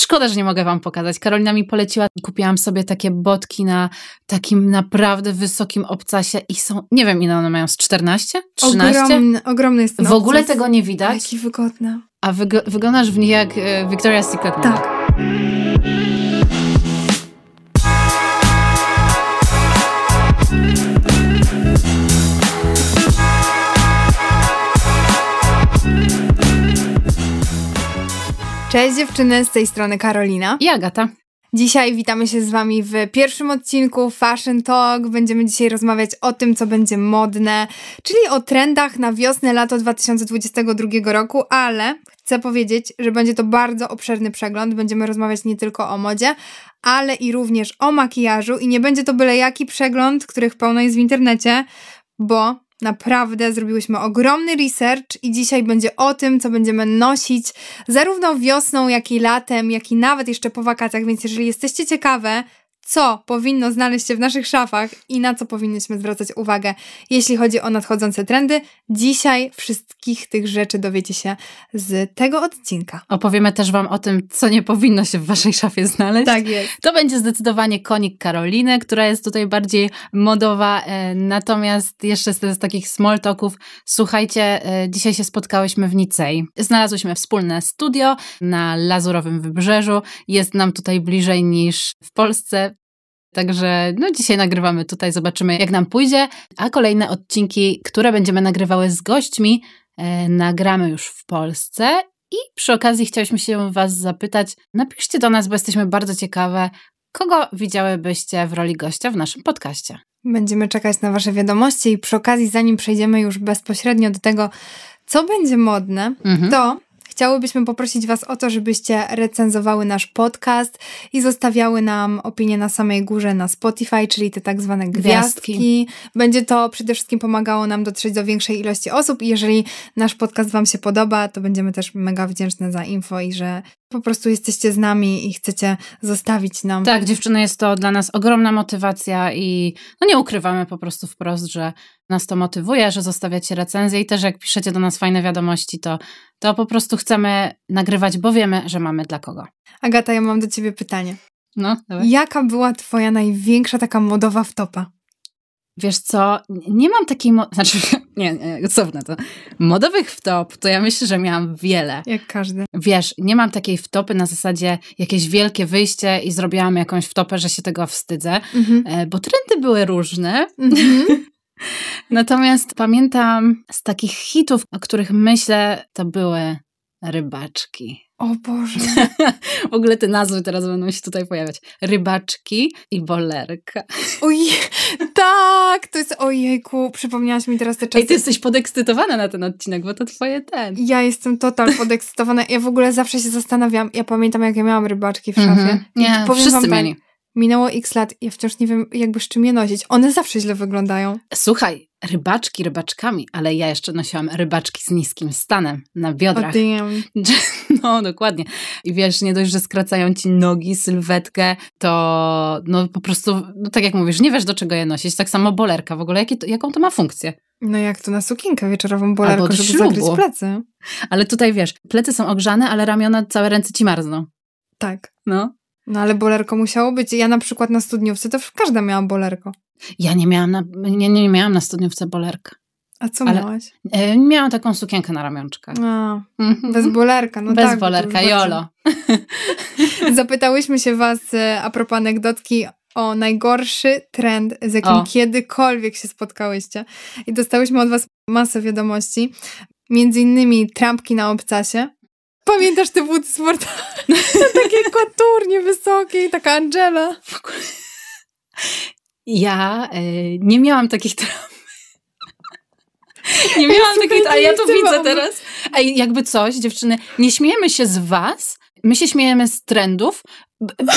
Szkoda, że nie mogę Wam pokazać. Karolina mi poleciła, kupiłam sobie takie botki na takim naprawdę wysokim obcasie i są, nie wiem ile one mają, z 14? 13? Ogromny, ogromny jest ten W ogóle obcas. tego nie widać. Jaki wygodna. A wyg wyglądasz w nich jak e, Victoria's Secret. Tak. Cześć dziewczyny, z tej strony Karolina i Agata. Dzisiaj witamy się z Wami w pierwszym odcinku Fashion Talk. Będziemy dzisiaj rozmawiać o tym, co będzie modne, czyli o trendach na wiosnę, lato 2022 roku, ale chcę powiedzieć, że będzie to bardzo obszerny przegląd. Będziemy rozmawiać nie tylko o modzie, ale i również o makijażu i nie będzie to byle jaki przegląd, których pełno jest w internecie, bo Naprawdę zrobiłyśmy ogromny research i dzisiaj będzie o tym, co będziemy nosić zarówno wiosną, jak i latem, jak i nawet jeszcze po wakacjach, więc jeżeli jesteście ciekawe, co powinno znaleźć się w naszych szafach i na co powinniśmy zwracać uwagę, jeśli chodzi o nadchodzące trendy. Dzisiaj wszystkich tych rzeczy dowiecie się z tego odcinka. Opowiemy też Wam o tym, co nie powinno się w Waszej szafie znaleźć. Tak jest. To będzie zdecydowanie konik Karoliny, która jest tutaj bardziej modowa. E, natomiast jeszcze z takich small talków, słuchajcie, e, dzisiaj się spotkałyśmy w Nicei. Znalazłyśmy wspólne studio na Lazurowym Wybrzeżu. Jest nam tutaj bliżej niż w Polsce Także no dzisiaj nagrywamy tutaj, zobaczymy jak nam pójdzie, a kolejne odcinki, które będziemy nagrywały z gośćmi, e, nagramy już w Polsce. I przy okazji chciałyśmy się Was zapytać, napiszcie do nas, bo jesteśmy bardzo ciekawe, kogo widziałybyście w roli gościa w naszym podcaście. Będziemy czekać na Wasze wiadomości i przy okazji, zanim przejdziemy już bezpośrednio do tego, co będzie modne, mhm. to chciałybyśmy poprosić Was o to, żebyście recenzowały nasz podcast i zostawiały nam opinie na samej górze na Spotify, czyli te tak zwane gwiazdki. gwiazdki. Będzie to przede wszystkim pomagało nam dotrzeć do większej ilości osób i jeżeli nasz podcast Wam się podoba, to będziemy też mega wdzięczne za info i że po prostu jesteście z nami i chcecie zostawić nam. Tak, dziewczyny, jest to dla nas ogromna motywacja i no nie ukrywamy po prostu wprost, że nas to motywuje, że zostawiacie recenzje i też jak piszecie do nas fajne wiadomości, to, to po prostu chcemy nagrywać, bo wiemy, że mamy dla kogo. Agata, ja mam do ciebie pytanie. No, dawaj. Jaka była twoja największa taka modowa wtopa? Wiesz co, nie mam takiej, mo- znaczy nie, nie, cofnę to. Modowych wtop to ja myślę, że miałam wiele. Jak każdy. Wiesz, nie mam takiej wtopy na zasadzie jakieś wielkie wyjście i zrobiłam jakąś wtopę, że się tego wstydzę, mhm. E, bo trendy były różne. Mhm. Natomiast pamiętam z takich hitów, o których myślę, to były rybaczki. O Boże. w ogóle te nazwy teraz będą się tutaj pojawiać. Rybaczki i bolerka. Ojej, tak, to jest ojejku, przypomniałaś mi teraz te czasy. Ej, ty jesteś podekscytowana na ten odcinek, bo to twoje ten. Ja jestem total podekscytowana. Ja w ogóle zawsze się zastanawiam, ja pamiętam jak ja miałam rybaczki w szafie. Mm -hmm. Nie, wszyscy wam, tak, Minęło x lat ja wciąż nie wiem, jakby z czym je nosić. One zawsze źle wyglądają. Słuchaj, rybaczki rybaczkami, ale ja jeszcze nosiłam rybaczki z niskim stanem na biodrach. Oh, no, dokładnie. I wiesz, nie dość, że skracają ci nogi, sylwetkę, to no po prostu, no, tak jak mówisz, nie wiesz do czego je nosić. Tak samo bolerka w ogóle, to, jaką to ma funkcję? No jak to na sukienkę wieczorową bolerką, żeby ślubu. plecy. Ale tutaj wiesz, plecy są ogrzane, ale ramiona, całe ręce ci marzną. Tak. No, no ale bolerko musiało być. Ja na przykład na studniówce to każda miała bolerko. Ja nie miałam na, nie, nie miałam na studniówce bolerka. A co ale, miałaś? E, miałam taką sukienkę na ramionczkach. A, mhm. bez bolerka, no bez tak. Bez bolerka, jolo. Zapytałyśmy się was e, a propos anegdotki o najgorszy trend, z jakim o. kiedykolwiek się spotkałyście. I dostałyśmy od was masę wiadomości. Między innymi trampki na obcasie. Pamiętasz te buty sportowe? takie koturnie wysokie i taka Angela. Ja y, nie miałam takich traum. Nie miałam Ej, takich, a ja to widzę mam. teraz. Ej, jakby coś, dziewczyny, nie śmiejemy się z was, my się śmiejemy z trendów,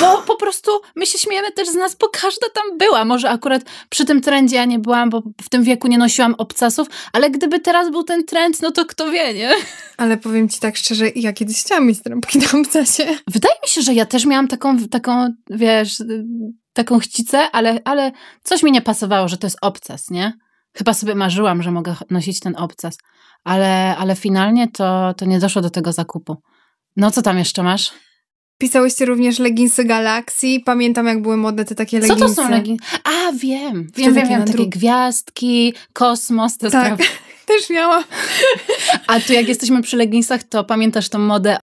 bo po prostu my się śmiejemy też z nas, bo każda tam była. Może akurat przy tym trendzie ja nie byłam, bo w tym wieku nie nosiłam obcasów, ale gdyby teraz był ten trend, no to kto wie, nie? Ale powiem ci tak szczerze, ja kiedyś chciałam mieć trampki na obcasie. Wydaje mi się, że ja też miałam taką, taką wiesz, y, taką chcicę, ale, ale coś mi nie pasowało, że to jest obcas, nie? Chyba sobie marzyłam, że mogę nosić ten obcas, ale, ale finalnie to, to nie doszło do tego zakupu. No co tam jeszcze masz? Pisałyście również leginsy galakcji. Pamiętam, jak były modne te takie leginsy. Co to są leginsy? A, wiem. Wiem, wiem, wiem. Takie gwiazdki, kosmos, te tak. sprawy. Też miałam. A tu jak jesteśmy przy leginsach, to pamiętasz tą modę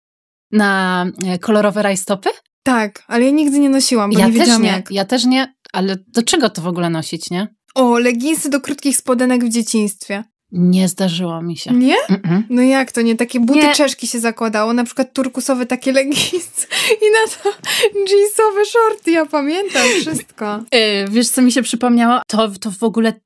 na e, kolorowe rajstopy? Tak, ale ja nigdy nie nosiłam, bo ja nie wiedziałam nie, jak. Ja też nie, ale do czego to w ogóle nosić, nie? O, leginsy do krótkich spodenek w dzieciństwie. Nie zdarzyło mi się. Nie? Mm-mm. No jak to nie? Takie buty nie. czeszki się zakładało, na przykład turkusowe takie leggings i na to jeansowe shorty, ja pamiętam wszystko. Yy, wiesz, co mi się przypomniało? To, to w ogóle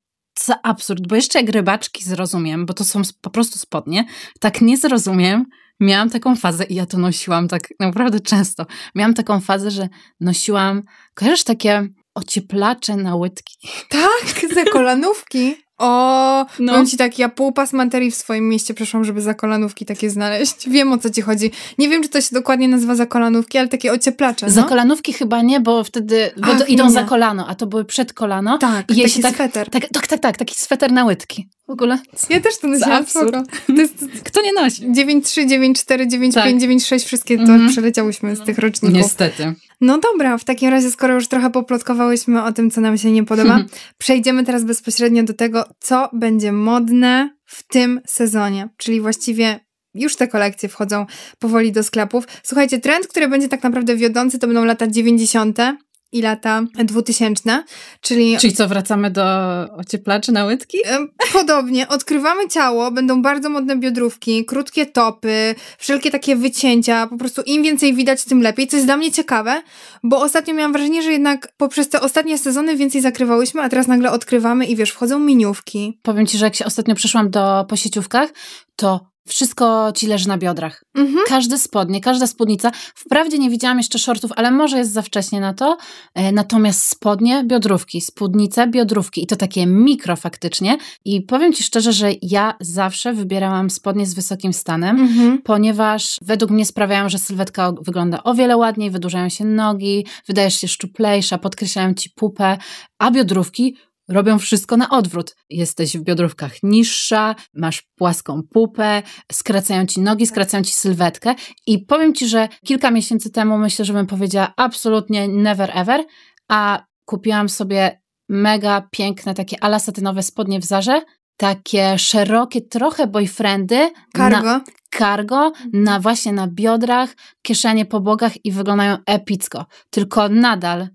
za absurd, bo jeszcze jak rybaczki zrozumiem, bo to są po prostu spodnie, tak nie zrozumiem, miałam taką fazę i ja to nosiłam tak naprawdę często. Miałam taką fazę, że nosiłam, kojarzysz takie ocieplacze na łydki? Tak, za kolanówki. O, no. powiem ci tak, ja pół pas materii w swoim mieście przeszłam, żeby zakolanówki takie znaleźć. Wiem o co ci chodzi. Nie wiem, czy to się dokładnie nazywa zakolanówki, ale takie ocieplacze. No? Zakolanówki chyba nie, bo wtedy bo Ach, idą nie. za kolano, a to były przed kolano. Tak, i taki tak, sweter. Tak, tak, tak, tak, taki sweter na łydki. W ogóle. Ja też to nosiłam To jest, Kto nie nosi? 93, 94, 95, 96. tak. wszystkie to mhm. przeleciałyśmy z tych roczników. Niestety. No dobra, w takim razie, skoro już trochę poplotkowałyśmy o tym, co nam się nie podoba, mhm. przejdziemy teraz bezpośrednio do tego, co będzie modne w tym sezonie, czyli właściwie już te kolekcje wchodzą powoli do sklepów. Słuchajcie, trend, który będzie tak naprawdę wiodący, to będą lata 90 i lata 2000, czyli... Czyli co, wracamy do ocieplaczy na łydki? E, podobnie. Odkrywamy ciało, będą bardzo modne biodrówki, krótkie topy, wszelkie takie wycięcia, po prostu im więcej widać, tym lepiej, co jest dla mnie ciekawe, bo ostatnio miałam wrażenie, że jednak poprzez te ostatnie sezony więcej zakrywałyśmy, a teraz nagle odkrywamy i wiesz, wchodzą miniówki. Powiem Ci, że jak się ostatnio przeszłam do posieciówkach, to wszystko ci leży na biodrach. Mhm. Każde spodnie, każda spódnica. Wprawdzie nie widziałam jeszcze shortów, ale może jest za wcześnie na to. E, natomiast spodnie, biodrówki, spódnice, biodrówki i to takie mikro faktycznie. I powiem ci szczerze, że ja zawsze wybierałam spodnie z wysokim stanem, mhm. ponieważ według mnie sprawiają, że sylwetka wygląda o wiele ładniej, wydłużają się nogi, wydajesz się szczuplejsza, podkreślają ci pupę, a biodrówki robią wszystko na odwrót. Jesteś w biodrówkach niższa, masz płaską pupę, skracają ci nogi, skracają ci sylwetkę. I powiem ci, że kilka miesięcy temu myślę, że bym powiedziała absolutnie never ever, a kupiłam sobie mega piękne takie ala satynowe spodnie w zarze, takie szerokie trochę boyfriendy. Cargo. Na, cargo, na właśnie na biodrach, kieszenie po bogach i wyglądają epicko. Tylko nadal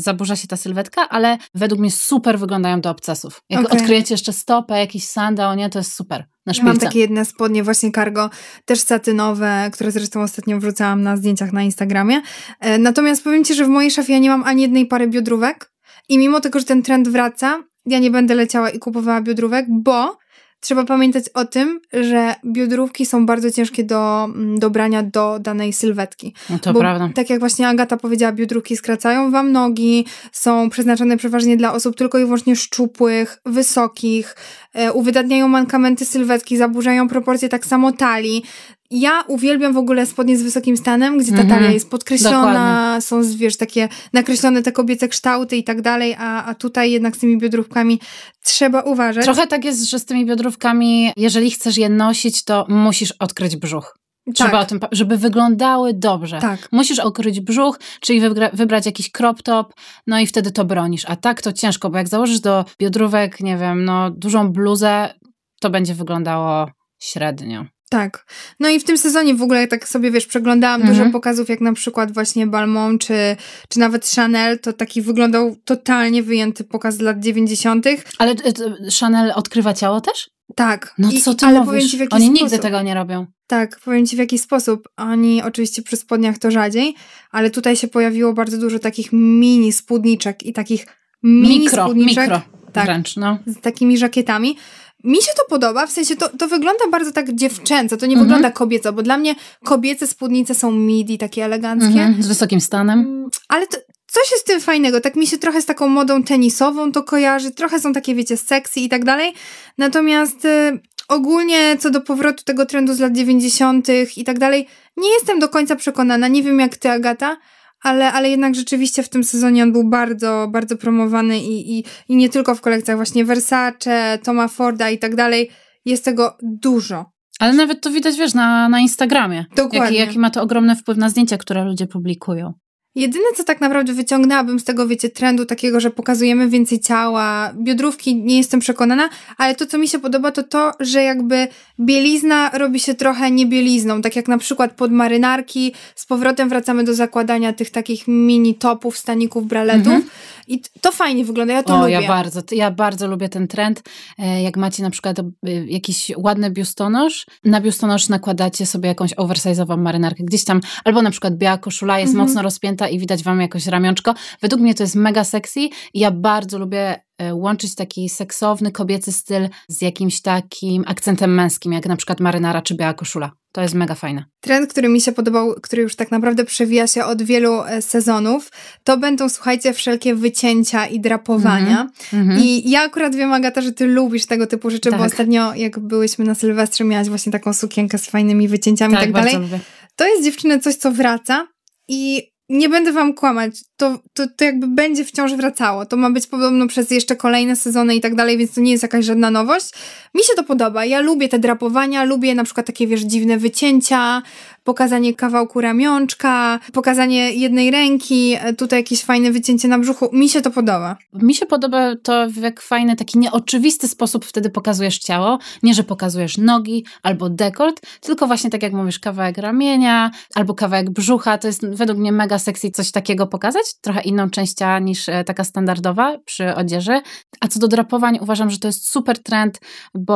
zaburza się ta sylwetka, ale według mnie super wyglądają do obcasów. Jak okay. odkryjecie jeszcze stopę, jakiś sandał, nie, to jest super. Na szpilce. Ja mam takie jedne spodnie, właśnie cargo, też satynowe, które zresztą ostatnio wrzucałam na zdjęciach na Instagramie. E, natomiast powiem Ci, że w mojej szafie ja nie mam ani jednej pary biodrówek i mimo tego, że ten trend wraca, ja nie będę leciała i kupowała biodrówek, bo Trzeba pamiętać o tym, że biodrówki są bardzo ciężkie do mm, dobrania do danej sylwetki. No to bo, prawda. Tak jak właśnie Agata powiedziała, biodrówki skracają wam nogi, są przeznaczone przeważnie dla osób tylko i wyłącznie szczupłych, wysokich, e, uwydatniają mankamenty sylwetki, zaburzają proporcje tak samo talii. Ja uwielbiam w ogóle spodnie z wysokim stanem, gdzie ta talia mhm. jest podkreślona, Dokładnie. są, wiesz, takie nakreślone te kobiece kształty i tak dalej, a, a tutaj jednak z tymi biodrówkami trzeba uważać. Trochę tak jest, że z tymi biodrówkami, jeżeli chcesz je nosić, to musisz odkryć brzuch. Trzeba tak. o tym, żeby wyglądały dobrze. Tak. Musisz okryć brzuch, czyli wybrać jakiś crop top, no i wtedy to bronisz. A tak to ciężko, bo jak założysz do biodrówek, nie wiem, no dużą bluzę, to będzie wyglądało średnio. Tak. No i w tym sezonie w ogóle, tak sobie wiesz, przeglądałam mhm. dużo pokazów, jak na przykład właśnie Balmont czy, czy nawet Chanel, to taki wyglądał totalnie wyjęty pokaz z lat 90. Ale e, e, Chanel odkrywa ciało też? Tak. No co ty ale mówisz? Ci, Oni sposób. nigdy tego nie robią. Tak, powiem ci w jaki sposób. Oni oczywiście przy spodniach to rzadziej, ale tutaj się pojawiło bardzo dużo takich mini spódniczek i takich mini mikro, spódniczek. Mikro tak, wręcz, no. Z takimi żakietami, mi się to podoba, w sensie to, to wygląda bardzo tak dziewczęco, to nie mhm. wygląda kobieco, bo dla mnie kobiece spódnice są midi, takie eleganckie. Mhm, z wysokim stanem. Mm, ale to, coś jest z tym fajnego, tak mi się trochę z taką modą tenisową to kojarzy, trochę są takie, wiecie, sexy i tak dalej. Natomiast y, ogólnie co do powrotu tego trendu z lat 90. i tak dalej, nie jestem do końca przekonana, nie wiem jak ty, Agata, ale, ale jednak rzeczywiście w tym sezonie on był bardzo, bardzo promowany i, i, i nie tylko w kolekcjach właśnie Versace, Toma Forda i tak dalej. Jest tego dużo. Ale nawet to widać, wiesz, na, na Instagramie. Dokładnie. Jaki, jaki ma to ogromny wpływ na zdjęcia, które ludzie publikują. Jedyne, co tak naprawdę wyciągnęłabym z tego, wiecie, trendu takiego, że pokazujemy więcej ciała, biodrówki, nie jestem przekonana, ale to, co mi się podoba, to to, że jakby bielizna robi się trochę niebielizną, tak jak na przykład pod marynarki, z powrotem wracamy do zakładania tych takich mini topów, staników, braletów mhm. i to fajnie wygląda, ja to o, lubię. Ja bardzo, ja bardzo lubię ten trend, e, jak macie na przykład e, jakiś ładny biustonosz, na biustonosz nakładacie sobie jakąś oversize'ową marynarkę, gdzieś tam, albo na przykład biała koszula jest mhm. mocno rozpięta, i widać Wam jakoś ramionczko. Według mnie to jest mega sexy i ja bardzo lubię e, łączyć taki seksowny, kobiecy styl z jakimś takim akcentem męskim, jak na przykład marynara czy biała koszula. To jest mega fajne. Trend, który mi się podobał, który już tak naprawdę przewija się od wielu e, sezonów, to będą, słuchajcie, wszelkie wycięcia i drapowania. Mm -hmm. I ja akurat wiem, Agata, że ty lubisz tego typu rzeczy, tak. bo ostatnio, jak byłyśmy na Sylwestrze, miałaś właśnie taką sukienkę z fajnymi wycięciami tak, i tak, tak dalej. Lubię. To jest dziewczyny coś, co wraca. I nie będę wam kłamać, to, to, to jakby będzie wciąż wracało. To ma być podobno przez jeszcze kolejne sezony i tak dalej, więc to nie jest jakaś żadna nowość. Mi się to podoba. Ja lubię te drapowania, lubię na przykład takie, wiesz, dziwne wycięcia, pokazanie kawałku ramionczka, pokazanie jednej ręki, e, tutaj jakieś fajne wycięcie na brzuchu. Mi się to podoba. Mi się podoba to, w jak fajny, taki nieoczywisty sposób wtedy pokazujesz ciało. Nie, że pokazujesz nogi albo dekolt, tylko właśnie tak jak mówisz, kawałek ramienia albo kawałek brzucha. To jest według mnie mega sexy coś takiego pokazać trochę inną częścia niż e, taka standardowa przy odzieży. A co do drapowań, uważam, że to jest super trend, bo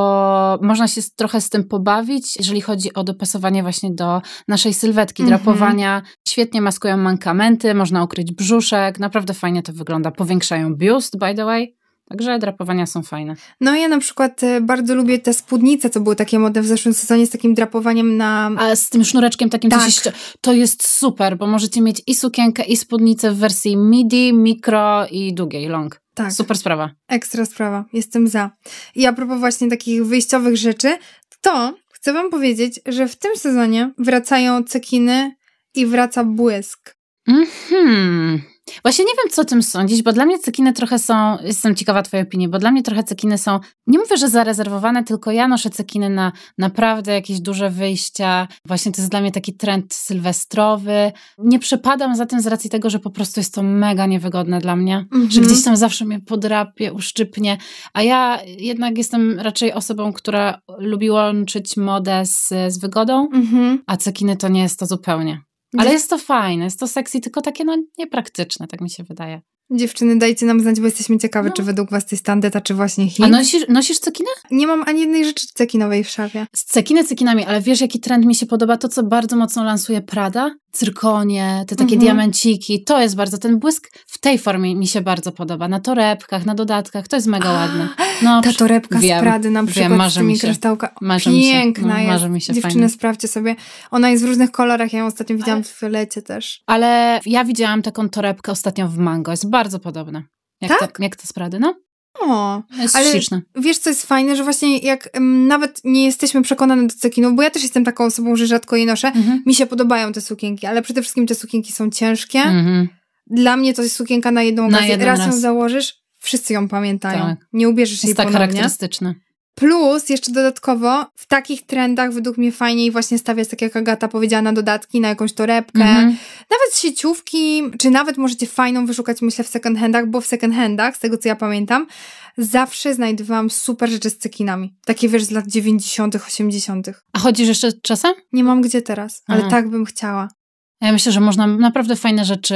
można się trochę z tym pobawić, jeżeli chodzi o dopasowanie właśnie do naszej sylwetki. Mhm. Drapowania świetnie maskują mankamenty, można ukryć brzuszek, naprawdę fajnie to wygląda. Powiększają biust, by the way. Także drapowania są fajne. No ja na przykład e, bardzo lubię te spódnice, co były takie modne w zeszłym sezonie z takim drapowaniem na... A z tym sznureczkiem takim, tak. Się... to jest super, bo możecie mieć i sukienkę, i spódnicę w wersji midi, mikro i długiej, long. Tak. Super sprawa. Ekstra sprawa. Jestem za. I a propos właśnie takich wyjściowych rzeczy, to chcę wam powiedzieć, że w tym sezonie wracają cekiny i wraca błysk. Mhm. Właśnie nie wiem, co o tym sądzić, bo dla mnie cekiny trochę są, jestem ciekawa twojej opinii, bo dla mnie trochę cekiny są, nie mówię, że zarezerwowane, tylko ja noszę cekiny na naprawdę jakieś duże wyjścia. Właśnie to jest dla mnie taki trend sylwestrowy. Nie przepadam za tym z racji tego, że po prostu jest to mega niewygodne dla mnie, mm -hmm. że mhm. gdzieś tam zawsze mnie podrapie, uszczypnie, a ja jednak jestem raczej osobą, która lubi łączyć modę z, z wygodą, mm -hmm. a cekiny to nie jest to zupełnie. Ale jest to fajne, jest to sexy, tylko takie no niepraktyczne, tak mi się wydaje. Dziewczyny, dajcie nam znać, bo jesteśmy ciekawe, no. czy według was to jest tandeta, czy właśnie hit. A nosisz, nosisz cekinę? Nie mam ani jednej rzeczy cekinowej w szafie. Z cekinami, ale wiesz, jaki trend mi się podoba? To, co bardzo mocno lansuje Prada? Cyrkonie, te takie mhm. diamenciki. To jest bardzo, ten błysk w tej formie mi się bardzo podoba. Na torebkach, na dodatkach, to jest mega A, ładne. No, ta torebka wiem, z Prady na przykład wiem, z tymi Piękna mi się, no, jest. Mi się, Dziewczyny, fajnie. sprawdźcie sobie. Ona jest w różnych kolorach, ja ją ostatnio widziałam ale, w lecie też. Ale ja widziałam taką torebkę ostatnio w Mango. Jest bardzo podobne. Jak tak? To, jak to sprady, no. O, no, jest ale śliczne. wiesz, co jest fajne, że właśnie jak m, mm, nawet nie jesteśmy przekonane do cekinów, bo ja też jestem taką osobą, że rzadko je noszę, mhm. mi się podobają te sukienki, ale przede wszystkim te sukienki są ciężkie. Mhm. Dla mnie to jest sukienka na jedną okazję. Na raz, raz ją założysz, wszyscy ją pamiętają. Tak. Nie ubierzesz jest jej tak ponownie. charakterystyczne. Plus, jeszcze dodatkowo, w takich trendach według mnie fajniej właśnie stawiać, tak jak Agata powiedziała, na dodatki, na jakąś torebkę, mm -hmm. nawet sieciówki, czy nawet możecie fajną wyszukać, myślę, w second handach, bo w second handach, z tego co ja pamiętam, zawsze znajdowałam super rzeczy z cekinami. Takie, wiesz, z lat 90., 80. A chodzisz jeszcze czasem? Nie mam gdzie teraz, ale tak bym chciała. Ja myślę, że można naprawdę fajne rzeczy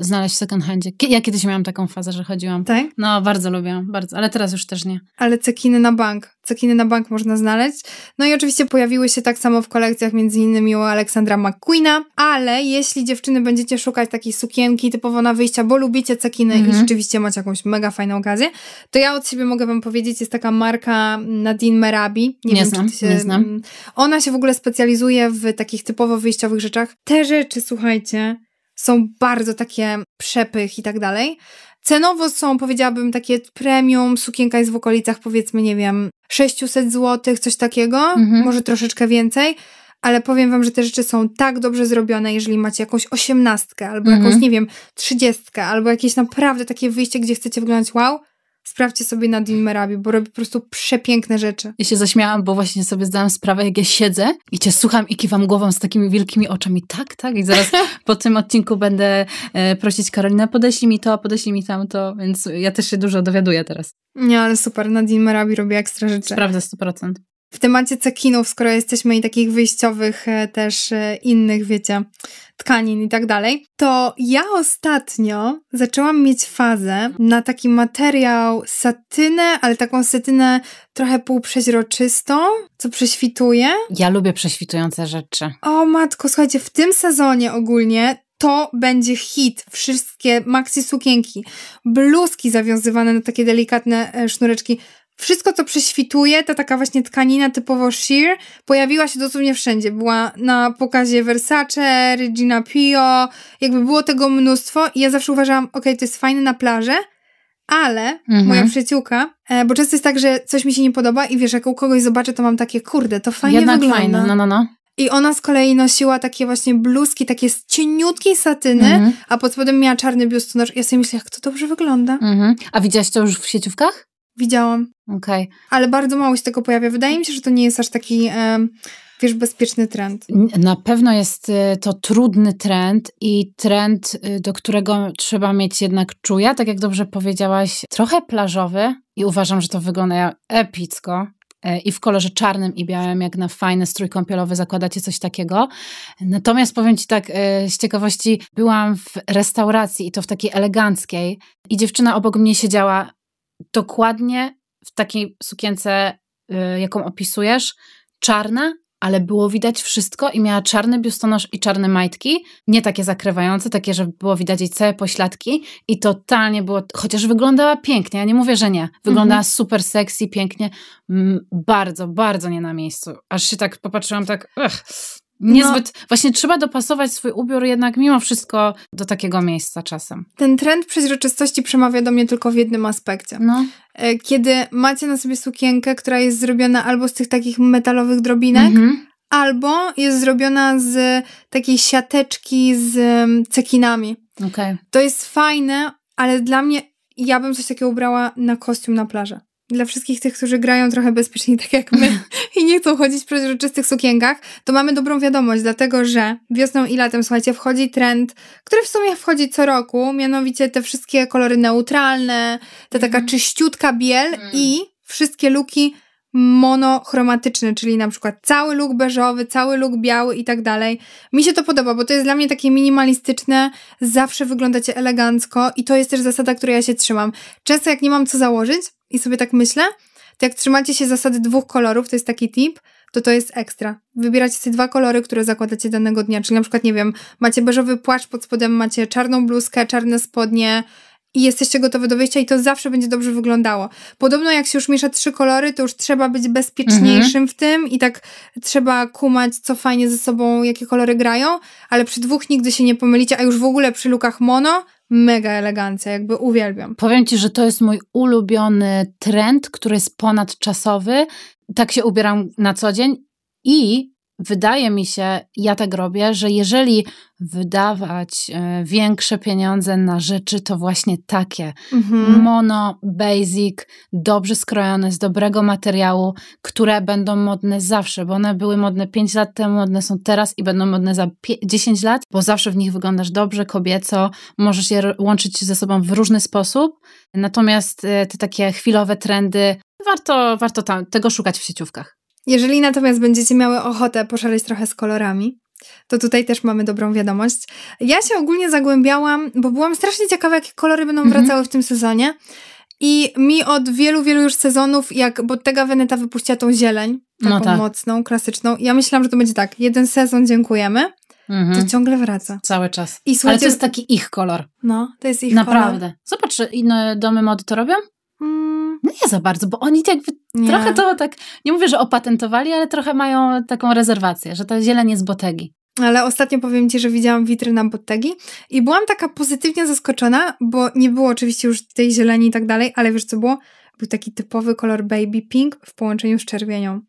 y, znaleźć w second handzie. Ja kiedyś miałam taką fazę, że chodziłam. Tak? No, bardzo lubiłam, bardzo, ale teraz już też nie. Ale cekiny na bank cekiny na bank można znaleźć. No i oczywiście pojawiły się tak samo w kolekcjach m.in. u Aleksandra McQueena, ale jeśli dziewczyny będziecie szukać takiej sukienki typowo na wyjścia, bo lubicie cekiny mm -hmm. i mhm. rzeczywiście macie jakąś mega fajną okazję, to ja od siebie mogę wam powiedzieć, jest taka marka Nadine Merabi. Nie, nie wiem, znam, się, nie znam. Ona się w ogóle specjalizuje w takich typowo wyjściowych rzeczach. Te rzeczy, słuchajcie, są bardzo takie przepych i tak dalej. Cenowo są, powiedziałabym, takie premium, sukienka jest w okolicach powiedzmy, nie wiem, 600 zł, coś takiego, mhm. może troszeczkę więcej, ale powiem wam, że te rzeczy są tak dobrze zrobione, jeżeli macie jakąś osiemnastkę, albo mhm. jakąś, nie wiem, trzydziestkę, albo jakieś naprawdę takie wyjście, gdzie chcecie wyglądać wow, Sprawdźcie sobie Nadine Merabi, bo robi po prostu przepiękne rzeczy. Ja się zaśmiałam, bo właśnie sobie zdałam sprawę, jak ja siedzę i cię słucham i kiwam głową z takimi wielkimi oczami. Tak, tak. I zaraz po tym odcinku będę e, prosić Karolinę, podeślij mi to, podeślij mi tamto, więc ja też się dużo dowiaduję teraz. Nie, ale super. Nadine Merabi robi ekstra rzeczy. Sprawdzę 100% w temacie cekinów, skoro jesteśmy i takich wyjściowych e, też e, innych, wiecie, tkanin i tak dalej, to ja ostatnio zaczęłam mieć fazę na taki materiał satynę, ale taką satynę trochę półprzeźroczystą, co prześwituje. Ja lubię prześwitujące rzeczy. O matko, słuchajcie, w tym sezonie ogólnie to będzie hit. Wszystkie maxi sukienki, bluzki zawiązywane na takie delikatne e, sznureczki wszystko, co prześwituje, ta taka właśnie tkanina typowo sheer, pojawiła się dosłownie wszędzie. Była na pokazie Versace, Regina Pio, jakby było tego mnóstwo i ja zawsze uważałam, okej, okay, to jest fajne na plażę, ale mhm. moja przyjaciółka, e, bo często jest tak, że coś mi się nie podoba i wiesz, jak u kogoś zobaczę, to mam takie, kurde, to fajnie Jednak wygląda. Fajne. no, no, no. I ona z kolei nosiła takie właśnie bluzki, takie z cieniutkiej satyny, mhm. a pod spodem miała czarny biustonosz. Ja sobie myślę, jak to dobrze wygląda. Mhm. A widziałaś to już w sieciówkach? Widziałam. Okej. Okay. Ale bardzo mało się tego pojawia. Wydaje mi się, że to nie jest aż taki, wiesz, bezpieczny trend. Na pewno jest y, to trudny trend i trend, y, do którego trzeba mieć jednak czuja, tak jak dobrze powiedziałaś, trochę plażowy i uważam, że to wygląda epicko e, i w kolorze czarnym i białym, jak na fajny strój kąpielowy zakładacie coś takiego. Natomiast powiem Ci tak e, z ciekawości, byłam w restauracji i to w takiej eleganckiej i dziewczyna obok mnie siedziała dokładnie w takiej sukience, y, jaką opisujesz, czarna, ale było widać wszystko i miała czarny biustonosz i czarne majtki, nie takie zakrywające, takie, żeby było widać jej całe pośladki i totalnie było, chociaż wyglądała pięknie, ja nie mówię, że nie, wyglądała mhm. super sexy, pięknie, bardzo, bardzo nie na miejscu, aż się tak popatrzyłam tak, no. Niezbyt. No, właśnie trzeba dopasować swój ubiór jednak mimo wszystko do takiego miejsca czasem. Ten trend przeźroczystości przemawia do mnie tylko w jednym aspekcie. No. E, kiedy macie na sobie sukienkę, która jest zrobiona albo z tych takich metalowych drobinek, mhm. albo jest zrobiona z takiej siateczki z mm, cekinami. Okay. To jest fajne, ale dla mnie ja bym coś takiego ubrała na kostium na plażę dla wszystkich tych, którzy grają trochę bezpiecznie, tak jak my, i nie chcą chodzić w przeźroczystych sukienkach, to mamy dobrą wiadomość, dlatego że wiosną i latem, słuchajcie, wchodzi trend, który w sumie wchodzi co roku, mianowicie te wszystkie kolory neutralne, ta taka mhm. czyściutka biel mhm. i wszystkie luki monochromatyczny, czyli na przykład cały luk beżowy, cały luk biały i tak dalej. Mi się to podoba, bo to jest dla mnie takie minimalistyczne, zawsze wyglądacie elegancko i to jest też zasada, której ja się trzymam. Często jak nie mam co założyć i sobie tak myślę, to jak trzymacie się zasady dwóch kolorów, to jest taki tip, to to jest ekstra. Wybieracie sobie dwa kolory, które zakładacie danego dnia, czyli na przykład, nie wiem, macie beżowy płaszcz, pod spodem macie czarną bluzkę, czarne spodnie, i jesteście gotowe do wyjścia i to zawsze będzie dobrze wyglądało. Podobno jak się już miesza trzy kolory, to już trzeba być bezpieczniejszym mhm. w tym i tak trzeba kumać, co fajnie ze sobą, jakie kolory grają, ale przy dwóch nigdy się nie pomylicie, a już w ogóle przy lukach mono mega elegancja, jakby uwielbiam. Powiem Ci, że to jest mój ulubiony trend, który jest ponadczasowy. Tak się ubieram na co dzień i wydaje mi się, ja tak robię, że jeżeli wydawać e, większe pieniądze na rzeczy, to właśnie takie mhm. mono, basic, dobrze skrojone, z dobrego materiału, które będą modne zawsze, bo one były modne 5 lat temu, modne są teraz i będą modne za 10 lat, bo zawsze w nich wyglądasz dobrze, kobieco, możesz je łączyć ze sobą w różny sposób. Natomiast e, te takie chwilowe trendy, warto, warto tam, tego szukać w sieciówkach. Jeżeli natomiast będziecie miały ochotę poszaleć trochę z kolorami, to tutaj też mamy dobrą wiadomość. Ja się ogólnie zagłębiałam, bo byłam strasznie ciekawa, jakie kolory będą mhm. wracały w tym sezonie. I mi od wielu, wielu już sezonów, jak Bottega Veneta wypuściła tą zieleń, no taką no tak. mocną, klasyczną, ja myślałam, że to będzie tak, jeden sezon dziękujemy, mhm. to ciągle wraca. Cały czas. I słuchajcie, Ale to jest taki ich kolor. No, to jest ich Naprawdę. kolor. Naprawdę. Zobacz, inne domy mody to robią? Mm, nie za bardzo, bo oni jakby trochę to tak, nie mówię, że opatentowali, ale trochę mają taką rezerwację, że to zieleń jest botegi. Ale ostatnio powiem Ci, że widziałam witrynę Bottegi i byłam taka pozytywnie zaskoczona, bo nie było oczywiście już tej zieleni i tak dalej, ale wiesz co było? Był taki typowy kolor baby pink w połączeniu z czerwienią.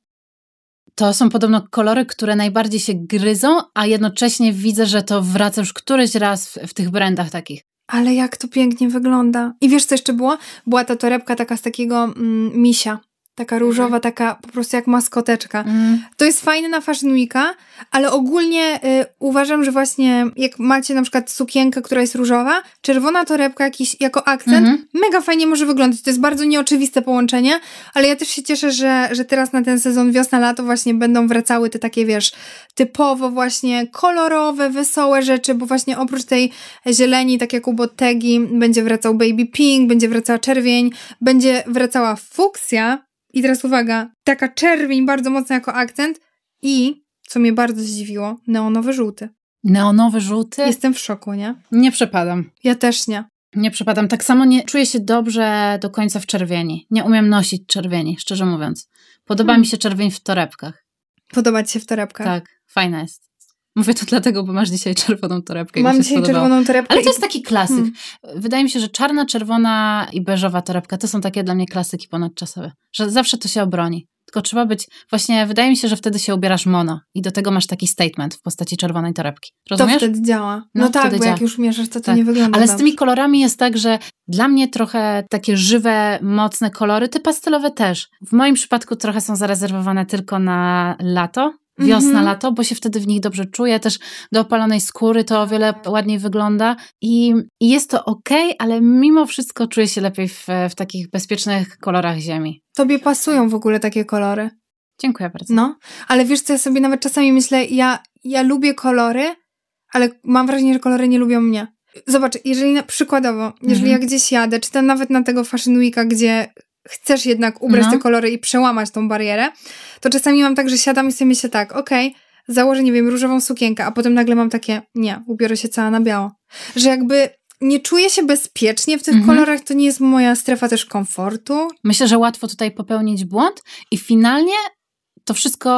To są podobno kolory, które najbardziej się gryzą, a jednocześnie widzę, że to wraca już któryś raz w, w tych brandach takich. Ale jak to pięknie wygląda. I wiesz, co jeszcze było? Była ta torebka taka z takiego mm, misia taka różowa, mhm. taka po prostu jak maskoteczka. Mhm. To jest fajne na Fashion Weeka, ale ogólnie y, uważam, że właśnie jak macie na przykład sukienkę, która jest różowa, czerwona torebka jakiś, jako akcent, mhm. mega fajnie może wyglądać. To jest bardzo nieoczywiste połączenie, ale ja też się cieszę, że, że teraz na ten sezon wiosna-lato właśnie będą wracały te takie, wiesz, typowo właśnie kolorowe, wesołe rzeczy, bo właśnie oprócz tej zieleni, tak jak u Bottegi, będzie wracał baby pink, będzie wracała czerwień, będzie wracała fuksja, i teraz uwaga, taka czerwień bardzo mocno jako akcent i, co mnie bardzo zdziwiło, neonowy żółty. Neonowy żółty? Jestem w szoku, nie? Nie przepadam. Ja też nie. Nie przepadam. Tak samo nie czuję się dobrze do końca w czerwieni. Nie umiem nosić czerwieni, szczerze mówiąc. Podoba hmm. mi się czerwień w torebkach. Podoba ci się w torebkach? Tak, fajna jest. Mówię to dlatego, bo masz dzisiaj czerwoną torebkę. Mam dzisiaj spodobało. czerwoną torebkę. Ale to jest taki klasyk. Hmm. Wydaje mi się, że czarna, czerwona i beżowa torebka to są takie dla mnie klasyki ponadczasowe. Że zawsze to się obroni. Tylko trzeba być, właśnie wydaje mi się, że wtedy się ubierasz mono i do tego masz taki statement w postaci czerwonej torebki. Rozumiesz? To wtedy działa. No, no tak, bo działa. jak już mierzysz, to to tak. nie wygląda Ale dobrze. z tymi kolorami jest tak, że dla mnie trochę takie żywe, mocne kolory, te pastelowe też. W moim przypadku trochę są zarezerwowane tylko na lato, wiosna, mm -hmm. lato, bo się wtedy w nich dobrze czuję. Też do opalonej skóry to o wiele ładniej wygląda i, i jest to ok, ale mimo wszystko czuję się lepiej w, w takich bezpiecznych kolorach ziemi. Tobie pasują w ogóle takie kolory. Dziękuję bardzo. No, ale wiesz co, ja sobie nawet czasami myślę, ja, ja lubię kolory, ale mam wrażenie, że kolory nie lubią mnie. Zobacz, jeżeli na, przykładowo, jeżeli mhm. ja gdzieś jadę, czy tam nawet na tego Fashion Weeka, gdzie chcesz jednak ubrać no. te kolory i przełamać tą barierę, to czasami mam tak, że siadam i sobie myślę tak, okej, okay, założę, nie wiem, różową sukienkę, a potem nagle mam takie, nie, ubiorę się cała na biało. Że jakby nie czuję się bezpiecznie w tych mhm. kolorach, to nie jest moja strefa też komfortu. Myślę, że łatwo tutaj popełnić błąd i finalnie to wszystko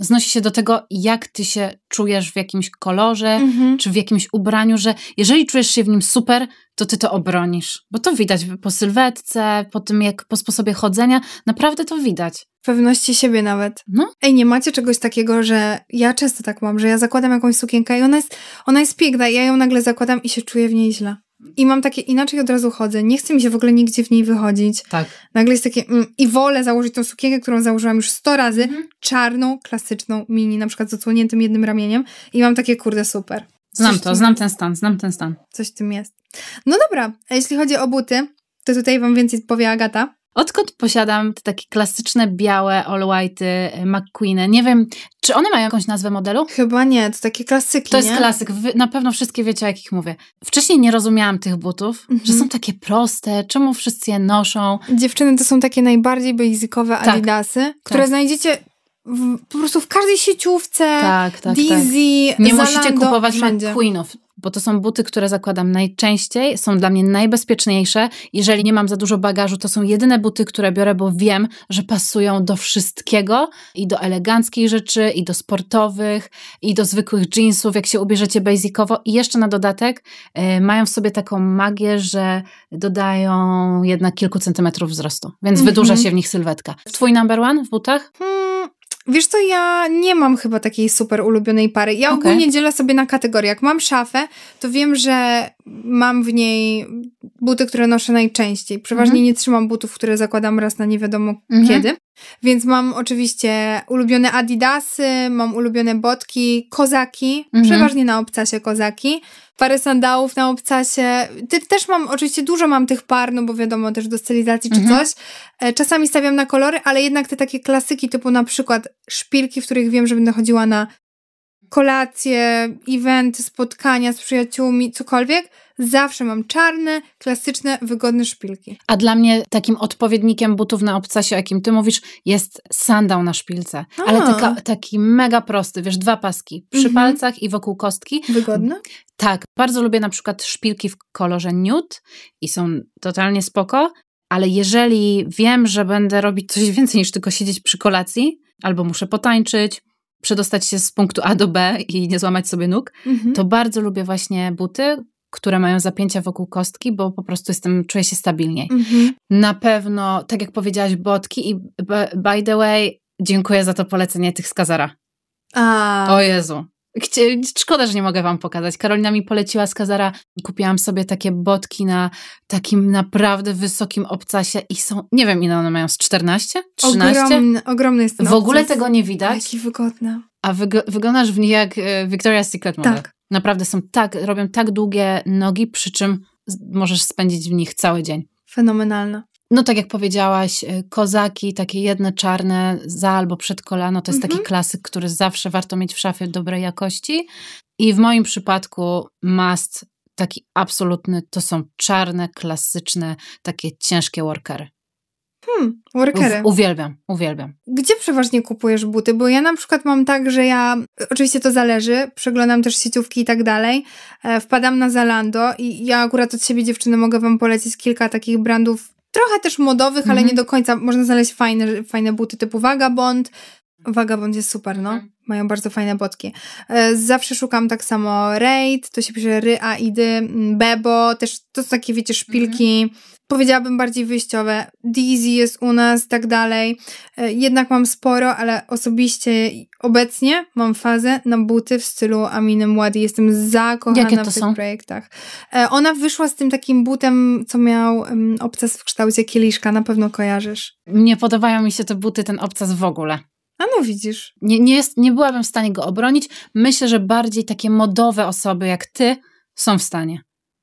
znosi się do tego, jak ty się czujesz w jakimś kolorze, mhm. czy w jakimś ubraniu, że jeżeli czujesz się w nim super, to ty to obronisz. Bo to widać po sylwetce, po tym, jak po sposobie chodzenia, naprawdę to widać. Pewności siebie nawet. No. Ej, nie macie czegoś takiego, że ja często tak mam, że ja zakładam jakąś sukienkę i ona jest, ona jest piękna i ja ją nagle zakładam i się czuję w niej źle. I mam takie, inaczej od razu chodzę. Nie chce mi się w ogóle nigdzie w niej wychodzić. Tak. Nagle jest takie, mm, i wolę założyć tą sukienkę, którą założyłam już 100 razy, mhm. czarną, klasyczną mini, na przykład z odsłoniętym jednym ramieniem. I mam takie, kurde, super. Znam Coś to, znam ten stan, znam ten stan. Coś w tym jest. No dobra, a jeśli chodzi o buty, to tutaj wam więcej powie Agata. Odkąd posiadam te takie klasyczne białe all White y, McQueen'y? Nie wiem, czy one mają jakąś nazwę modelu? Chyba nie, to takie klasyki, To nie? jest klasyk, Wy na pewno wszystkie wiecie, o jakich mówię. Wcześniej nie rozumiałam tych butów, mm -hmm. że mhm. są takie proste, czemu wszyscy je noszą. Dziewczyny to są takie najbardziej basicowe tak. adidasy, tak. które tak. znajdziecie w, po prostu w każdej sieciówce, tak, tak, tak. Dizzy, tak. Nie Zalando, musicie kupować McQueenów bo to są buty, które zakładam najczęściej, są dla mnie najbezpieczniejsze. Jeżeli nie mam za dużo bagażu, to są jedyne buty, które biorę, bo wiem, że pasują do wszystkiego i do eleganckich rzeczy, i do sportowych, i do zwykłych jeansów, jak się ubierzecie basicowo. I jeszcze na dodatek y, mają w sobie taką magię, że dodają jednak kilku centymetrów wzrostu, więc mm -hmm. wydłuża mhm. się w nich sylwetka. Twój number one w butach? Hmm, Wiesz co, ja nie mam chyba takiej super ulubionej pary. Ja okay. ogólnie dzielę sobie na kategorie. Jak mam szafę, to wiem, że mam w niej buty, które noszę najczęściej. Przeważnie mm -hmm. nie trzymam butów, które zakładam raz na nie wiadomo mm -hmm. kiedy. Więc mam oczywiście ulubione Adidasy, mam ulubione botki, kozaki, mm -hmm. przeważnie na obcasie kozaki parę sandałów na obcasie. Ty, też mam, oczywiście dużo mam tych par, no bo wiadomo, też do stylizacji czy mhm. coś. E, czasami stawiam na kolory, ale jednak te takie klasyki typu na przykład szpilki, w których wiem, że będę chodziła na kolacje, eventy, spotkania z przyjaciółmi, cokolwiek, zawsze mam czarne, klasyczne, wygodne szpilki. A dla mnie takim odpowiednikiem butów na obcasie, o jakim ty mówisz, jest sandał na szpilce. A. Ale taka, taki mega prosty, wiesz, dwa paski przy mhm. palcach i wokół kostki. Wygodne? Tak, bardzo lubię na przykład szpilki w kolorze nude i są totalnie spoko, ale jeżeli wiem, że będę robić coś więcej niż tylko siedzieć przy kolacji, albo muszę potańczyć, przedostać się z punktu A do B i nie złamać sobie nóg, mhm. to bardzo lubię właśnie buty, które mają zapięcia wokół kostki, bo po prostu jestem, czuję się stabilniej. Mhm. Na pewno, tak jak powiedziałaś, botki i by the way, dziękuję za to polecenie tych z Kazara. A... O Jezu, Chcie, szkoda, że nie mogę wam pokazać. Karolina mi poleciła z Kazara. Kupiłam sobie takie botki na takim naprawdę wysokim obcasie i są, nie wiem ile one mają, z 14? 13? Ogromny, ogromny jest ten W ogóle tego nie widać. Jaki wygodne. A wyg wyglądasz w nich jak e, Victoria's Secret model. Tak. Naprawdę są tak, robią tak długie nogi, przy czym możesz spędzić w nich cały dzień. Fenomenalne. No tak jak powiedziałaś, y, kozaki, takie jedne czarne za albo przed kolano, to jest mhm. taki klasyk, który zawsze warto mieć w szafie dobrej jakości. I w moim przypadku must taki absolutny to są czarne, klasyczne, takie ciężkie workery. Hmm, workery. uwielbiam, uwielbiam. Gdzie przeważnie kupujesz buty? Bo ja na przykład mam tak, że ja, oczywiście to zależy, przeglądam też sieciówki i tak dalej, e, wpadam na Zalando i ja akurat od siebie dziewczyny mogę wam polecić kilka takich brandów trochę też modowych, ale nie mhm. do końca można znaleźć fajne, fajne buty typu Vagabond, Vagabond jest super, no. Mhm. Mają bardzo fajne bodki. E, zawsze szukam tak samo Raid, to się pisze Ry, A, Idy, Bebo, też to są takie, wiecie, szpilki, mhm. powiedziałabym bardziej wyjściowe. Dizzy jest u nas, tak dalej. E, jednak mam sporo, ale osobiście obecnie mam fazę na buty w stylu Aminy Młody. Jestem zakochana w tych są? projektach. E, ona wyszła z tym takim butem, co miał obcas w kształcie kieliszka, na pewno kojarzysz. Nie podobają mi się te buty, ten obcas w ogóle. A no widzisz. Nie, nie, jest, nie byłabym w stanie go obronić. Myślę, że bardziej takie modowe osoby jak ty są w stanie.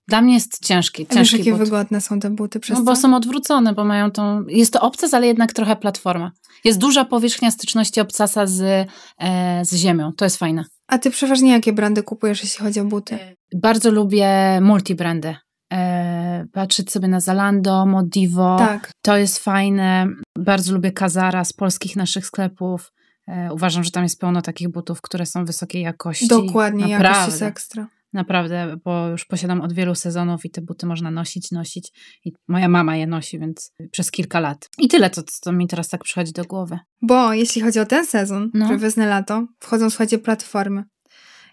Dla mnie jest ciężki, ciężki jakie but. wygodne są te buty przez No bo są odwrócone, bo mają tą... Jest to obcas, ale jednak trochę platforma. Jest duża powierzchnia styczności obcasa z, e, z ziemią. To jest fajne. A ty przeważnie jakie brandy kupujesz, jeśli chodzi o buty? Bardzo lubię multibrandy. E, patrzeć sobie na Zalando, Modivo. Tak. To jest fajne. Bardzo lubię Kazara z polskich naszych sklepów. E, uważam, że tam jest pełno takich butów, które są wysokiej jakości. Dokładnie, Naprawdę. jakość jest ekstra. Naprawdę, bo już posiadam od wielu sezonów i te buty można nosić, nosić. I moja mama je nosi, więc przez kilka lat. I tyle, co, co mi teraz tak przychodzi do głowy. Bo jeśli chodzi o ten sezon, no. wezmę lato, wchodzą, słuchajcie, platformy.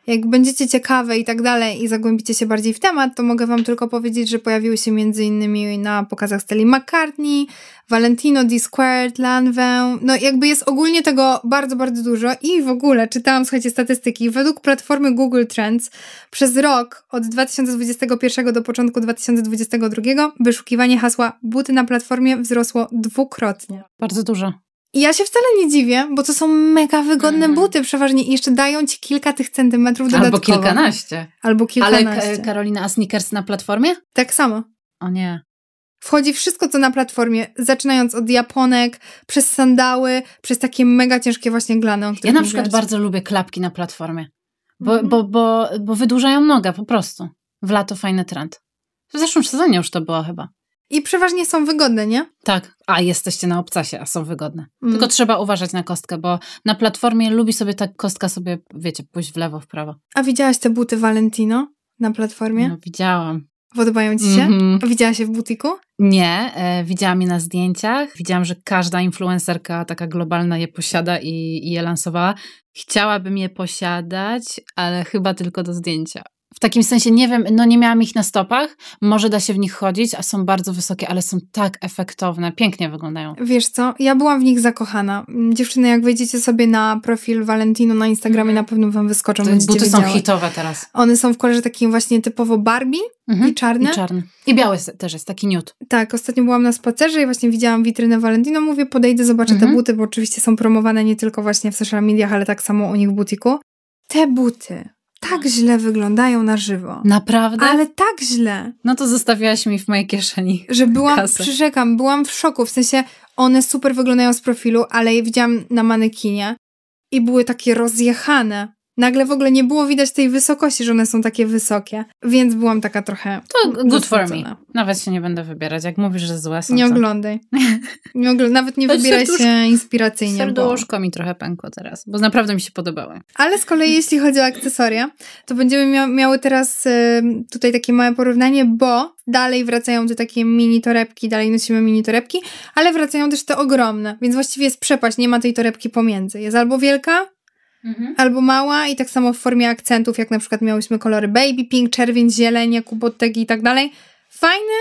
Jak będziecie ciekawe i tak dalej i zagłębicie się bardziej w temat, to mogę Wam tylko powiedzieć, że pojawiły się m.in. na pokazach Steli McCartney, Valentino, D Squared, Lanvin. No jakby jest ogólnie tego bardzo, bardzo dużo i w ogóle czytałam, słuchajcie, statystyki. Według platformy Google Trends przez rok od 2021 do początku 2022 wyszukiwanie hasła buty na platformie wzrosło dwukrotnie. Bardzo dużo. I ja się wcale nie dziwię, bo to są mega wygodne mm. buty przeważnie i jeszcze dają ci kilka tych centymetrów dodatkowo. Albo kilkanaście. Albo e, kilkanaście. Ale Karolina, a sneakers na platformie? Tak samo. O nie. Wchodzi wszystko, co na platformie, zaczynając od japonek, przez sandały, przez takie mega ciężkie właśnie glany. Ja na przykład mówiłaś. bardzo lubię klapki na platformie, bo, mm bo, bo, bo wydłużają nogę po prostu. W lato fajny trend. W zeszłym sezonie już to było chyba. I przeważnie są wygodne, nie? Tak, a jesteście na obcasie, a są wygodne. Mm. Tylko trzeba uważać na kostkę, bo na platformie lubi sobie ta kostka sobie, wiecie, pójść w lewo, w prawo. A widziałaś te buty Valentino na platformie? No widziałam. Podobają ci się? Mm -hmm. Widziałaś je w butiku? Nie, e, widziałam je na zdjęciach. Widziałam, że każda influencerka taka globalna je posiada i, i je lansowała. Chciałabym je posiadać, ale chyba tylko do zdjęcia. W takim sensie nie wiem, no nie miałam ich na stopach, może da się w nich chodzić, a są bardzo wysokie, ale są tak efektowne, pięknie wyglądają. Wiesz co, ja byłam w nich zakochana. Mm, dziewczyny, jak wejdziecie sobie na profil Valentino na Instagramie, mm. na pewno wam wyskoczą. Te buty wiedziały. są hitowe teraz. One są w kolorze takim właśnie typowo Barbie mhm. i czarne. I czarny. I biały też jest, taki nude. Tak, ostatnio byłam na spacerze i właśnie widziałam witrynę Valentino, mówię podejdę, zobaczę te mhm. buty, bo oczywiście są promowane nie tylko właśnie w social mediach, ale tak samo u nich w butiku. Te buty, tak źle wyglądają na żywo. Naprawdę? Ale tak źle. No to zostawiałaś mi w mojej kieszeni. Że byłam, kasę. przyrzekam, byłam w szoku. W sensie one super wyglądają z profilu, ale je widziałam na manekinie i były takie rozjechane nagle w ogóle nie było widać tej wysokości, że one są takie wysokie, więc byłam taka trochę. To good for me. Nawet się nie będę wybierać. Jak mówisz, że złe są. Nie oglądaj. Nie ogl nawet nie wybieraj się inspiracyjnie. Serduszko bo... mi trochę pękło teraz, bo naprawdę mi się podobały. Ale z kolei, jeśli chodzi o akcesoria, to będziemy mia miały teraz y, tutaj takie małe porównanie, bo dalej wracają te takie mini torebki, dalej nosimy mini torebki, ale wracają też te ogromne, więc właściwie jest przepaść, nie ma tej torebki pomiędzy. Jest albo wielka, mhm. albo mała i tak samo w formie akcentów, jak na przykład miałyśmy kolory baby pink, czerwień, zieleń, kubotek i tak dalej. Fajne,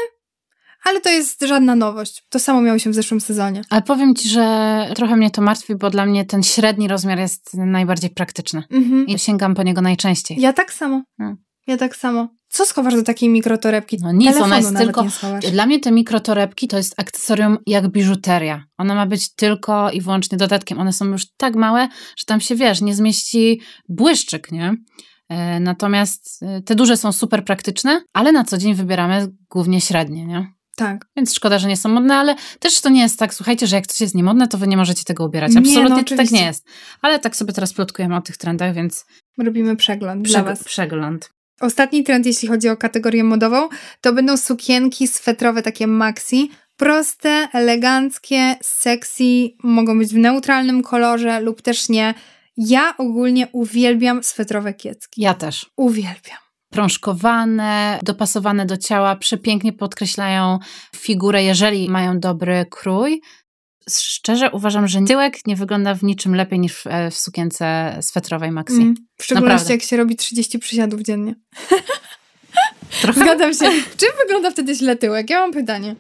ale to jest żadna nowość. To samo miało się w zeszłym sezonie. Ale powiem ci, że trochę mnie to martwi, bo dla mnie ten średni rozmiar jest najbardziej praktyczny. Mhm. I sięgam po niego najczęściej. Ja tak samo. No. Ja tak samo. Co schowasz do takiej mikrotorebki? No nic, Telefonu ona jest tylko. dla mnie te mikrotorebki to jest akcesorium jak biżuteria. Ona ma być tylko i wyłącznie dodatkiem. One są już tak małe, że tam się wiesz, nie zmieści błyszczyk, nie? E, natomiast e, te duże są super praktyczne, ale na co dzień wybieramy głównie średnie, nie? Tak. Więc szkoda, że nie są modne, ale też to nie jest tak, słuchajcie, że jak coś jest niemodne, to wy nie możecie tego ubierać. Absolutnie nie, no, tak nie jest. Ale tak sobie teraz plotkujemy o tych trendach, więc... Robimy przegląd Przeg dla was. Przegląd. Ostatni trend, jeśli chodzi o kategorię modową, to będą sukienki swetrowe, takie maxi. Proste, eleganckie, sexy, mogą być w neutralnym kolorze lub też nie. Ja ogólnie uwielbiam swetrowe kiecki. Ja też. Uwielbiam prążkowane, dopasowane do ciała, przepięknie podkreślają figurę, jeżeli mają dobry krój szczerze uważam, że tyłek nie wygląda w niczym lepiej niż w, e, w sukience swetrowej Maxi. Mm, w szczególności Naprawdę. jak się robi 30 przysiadów dziennie. Trochę. Zgadzam się. Czym wygląda wtedy źle tyłek? Ja mam pytanie.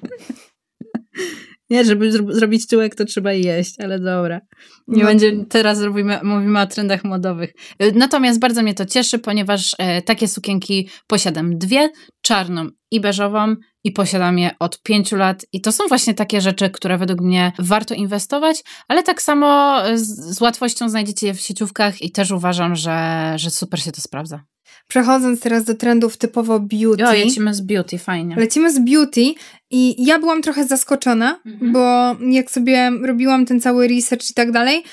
Nie, żeby zrobić tyłek, to trzeba jeść, ale dobra. Nie no. będzie, teraz robimy, mówimy o trendach modowych. Y, natomiast bardzo mnie to cieszy, ponieważ e, takie sukienki posiadam dwie, czarną i beżową i posiadam je od pięciu lat. I to są właśnie takie rzeczy, które według mnie warto inwestować, ale tak samo z, z łatwością znajdziecie je w sieciówkach i też uważam, że, że super się to sprawdza. Przechodząc teraz do trendów typowo beauty. O, lecimy z beauty, fajnie. Lecimy z beauty i ja byłam trochę zaskoczona, mhm. bo jak sobie robiłam ten cały research i tak dalej,